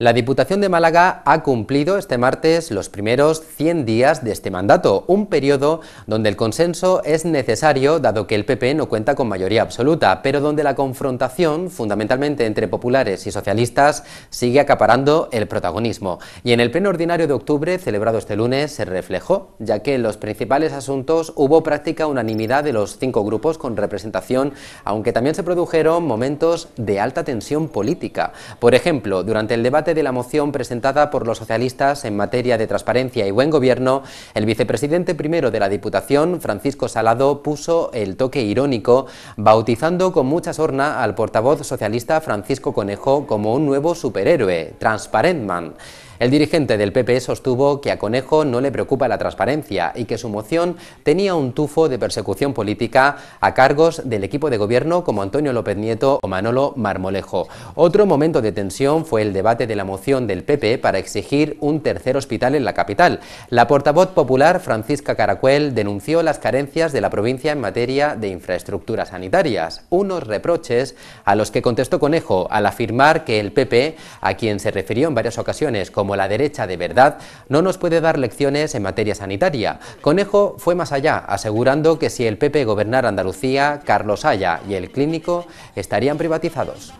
La Diputación de Málaga ha cumplido este martes los primeros 100 días de este mandato, un periodo donde el consenso es necesario dado que el PP no cuenta con mayoría absoluta, pero donde la confrontación, fundamentalmente entre populares y socialistas, sigue acaparando el protagonismo. Y en el pleno ordinario de octubre, celebrado este lunes, se reflejó, ya que en los principales asuntos hubo práctica unanimidad de los cinco grupos con representación, aunque también se produjeron momentos de alta tensión política. Por ejemplo, durante el debate de la moción presentada por los socialistas en materia de transparencia y buen gobierno, el vicepresidente primero de la Diputación, Francisco Salado, puso el toque irónico, bautizando con mucha sorna al portavoz socialista Francisco Conejo como un nuevo superhéroe, Transparentman. El dirigente del PP e sostuvo que a Conejo no le preocupa la transparencia y que su moción tenía un tufo de persecución política a cargos del equipo de gobierno como Antonio López Nieto o Manolo Marmolejo. Otro momento de tensión fue el debate de la moción del PP e para exigir un tercer hospital en la capital. La portavoz popular Francisca Caracuel denunció las carencias de la provincia en materia de infraestructuras sanitarias, unos reproches a los que contestó Conejo al afirmar que el PP, e, a quien se refirió en varias ocasiones como la derecha de verdad, no nos puede dar lecciones en materia sanitaria. Conejo fue más allá, asegurando que si el PP gobernara Andalucía, Carlos Haya y el clínico estarían privatizados.